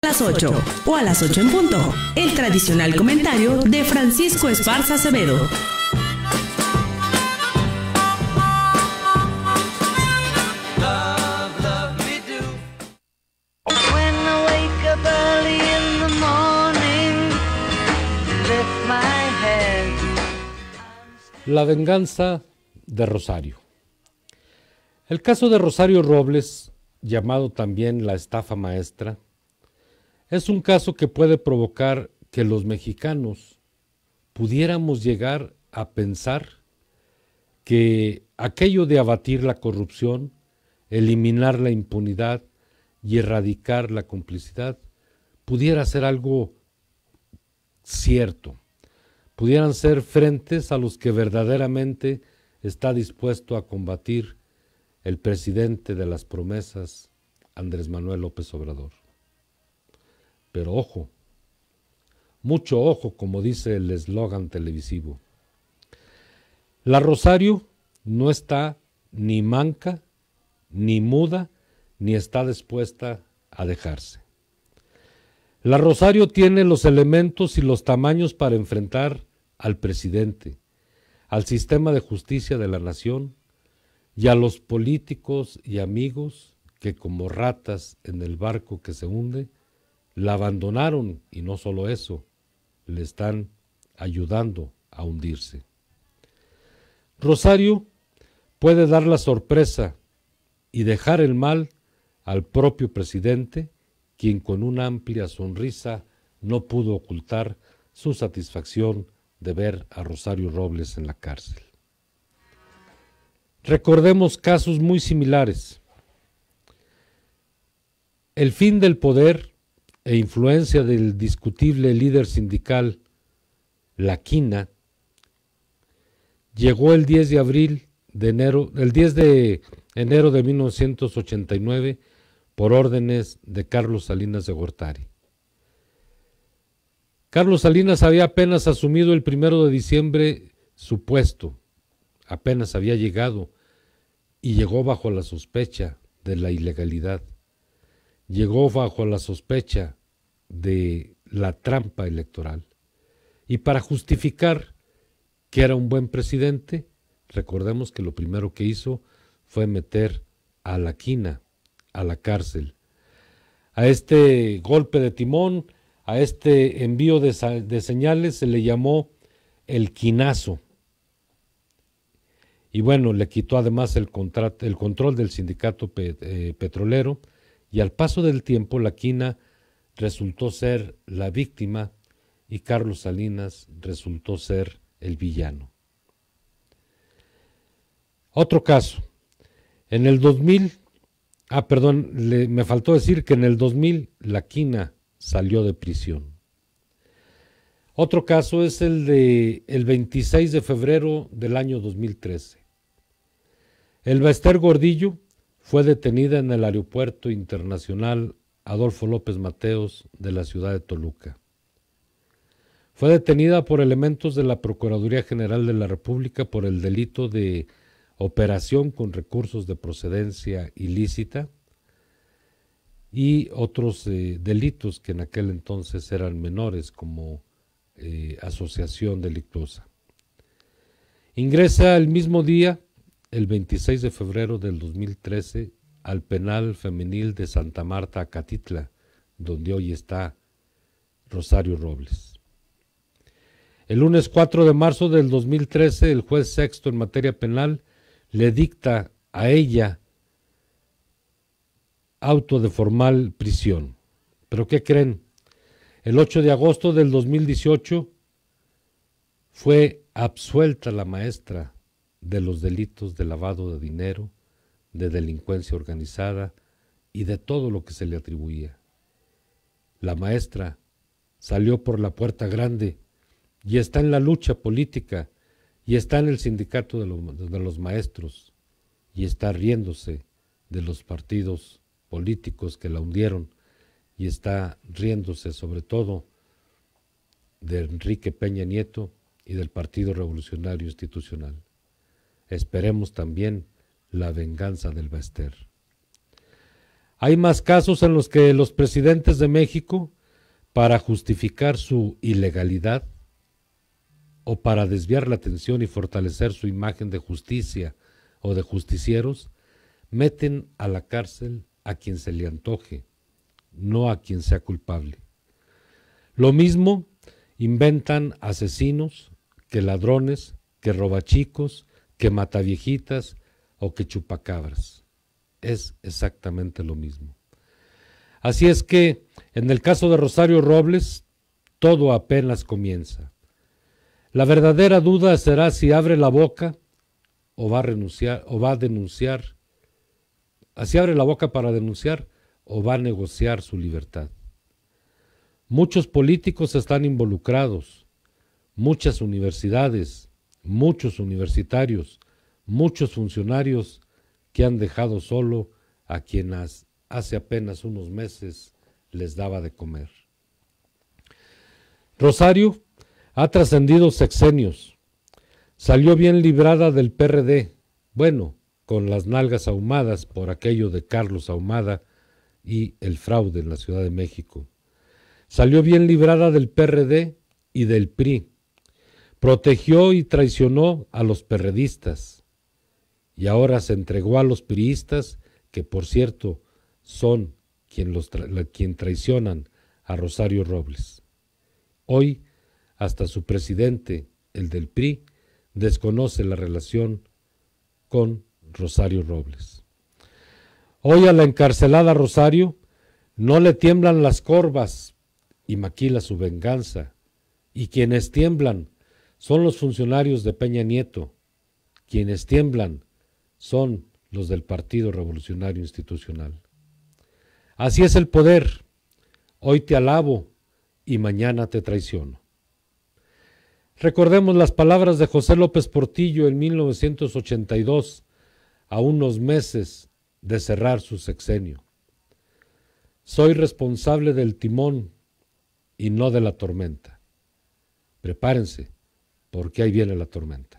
A las 8 o a las 8 en punto, el tradicional comentario de Francisco Esparza Acevedo. La venganza de Rosario. El caso de Rosario Robles, llamado también la estafa maestra, es un caso que puede provocar que los mexicanos pudiéramos llegar a pensar que aquello de abatir la corrupción, eliminar la impunidad y erradicar la complicidad pudiera ser algo cierto, pudieran ser frentes a los que verdaderamente está dispuesto a combatir el presidente de las promesas, Andrés Manuel López Obrador. Pero ojo, mucho ojo, como dice el eslogan televisivo. La Rosario no está ni manca, ni muda, ni está dispuesta a dejarse. La Rosario tiene los elementos y los tamaños para enfrentar al presidente, al sistema de justicia de la nación y a los políticos y amigos que como ratas en el barco que se hunde la abandonaron y no solo eso, le están ayudando a hundirse. Rosario puede dar la sorpresa y dejar el mal al propio presidente, quien con una amplia sonrisa no pudo ocultar su satisfacción de ver a Rosario Robles en la cárcel. Recordemos casos muy similares. El fin del poder e influencia del discutible líder sindical Laquina, llegó el 10 de abril de enero, el 10 de enero de 1989 por órdenes de Carlos Salinas de Gortari. Carlos Salinas había apenas asumido el primero de diciembre su puesto, apenas había llegado y llegó bajo la sospecha de la ilegalidad. Llegó bajo la sospecha de la trampa electoral. Y para justificar que era un buen presidente, recordemos que lo primero que hizo fue meter a la quina, a la cárcel, a este golpe de timón, a este envío de, señales se le llamó el quinazo. Y bueno, le quitó además el, control del sindicato eh, petrolero y al paso del tiempo la quina resultó ser la víctima y Carlos Salinas resultó ser el villano. Otro caso. En el 2000, ah, perdón, me faltó decir que en el 2000 la quina salió de prisión. Otro caso es el de el 26 de febrero del año 2013. El Bester Gordillo fue detenida en el Aeropuerto Internacional Adolfo López Mateos de la ciudad de Toluca. Fue detenida por elementos de la Procuraduría General de la República por el delito de operación con recursos de procedencia ilícita y otros eh, delitos que en aquel entonces eran menores como eh, asociación delictuosa. Ingresa el mismo día, el 26 de febrero del 2013, al penal femenil de Santa Marta, Catitla, donde hoy está Rosario Robles. El lunes 4 de marzo del 2013, el juez sexto en materia penal le dicta a ella auto de formal prisión. ¿Pero qué creen? El 8 de agosto del 2018 fue absuelta la maestra de los delitos de lavado de dinero, de delincuencia organizada y de todo lo que se le atribuía. La maestra salió por la puerta grande y está en la lucha política y está en el sindicato de, de los maestros y está riéndose de los partidos políticos que la hundieron y está riéndose sobre todo de Enrique Peña Nieto y del Partido Revolucionario Institucional. Esperemos también la venganza del Baester. Hay más casos en los que los presidentes de México, para justificar su ilegalidad o para desviar la atención y fortalecer su imagen de justicia o de justicieros, meten a la cárcel a quien se le antoje, no a quien sea culpable. Lo mismo inventan asesinos que ladrones, que robachicos, que mataviejitas, o que chupacabras. Es exactamente lo mismo. Así es que, en el caso de Rosario Robles, todo apenas comienza. La verdadera duda será si abre la boca o va a renunciar o va a denunciar. ¿Así ah, abre la boca para denunciar o va a negociar su libertad. Muchos políticos están involucrados, muchas universidades, muchos universitarios, muchos funcionarios que han dejado solo a quienes hace apenas unos meses les daba de comer. Rosario ha trascendido sexenios. Salió bien librada del PRD, bueno, con las nalgas ahumadas por aquello de Carlos Ahumada y el fraude en la Ciudad de México. Salió bien librada del PRD y del PRI. Protegió y traicionó a los perredistas y ahora se entregó a los priistas, que por cierto son quien, los quien traicionan a Rosario Robles. Hoy, hasta su presidente, el del PRI, desconoce la relación con Rosario Robles. Hoy a la encarcelada Rosario no le tiemblan las corvas y maquila su venganza. Y quienes tiemblan son los funcionarios de Peña Nieto. Quienes tiemblan son los del Partido Revolucionario Institucional. Así es el poder. Hoy te alabo y mañana te traiciono. Recordemos las palabras de José López Portillo en 1982, a unos meses de cerrar su sexenio. Soy responsable del timón y no de la tormenta. Prepárense, porque ahí viene la tormenta.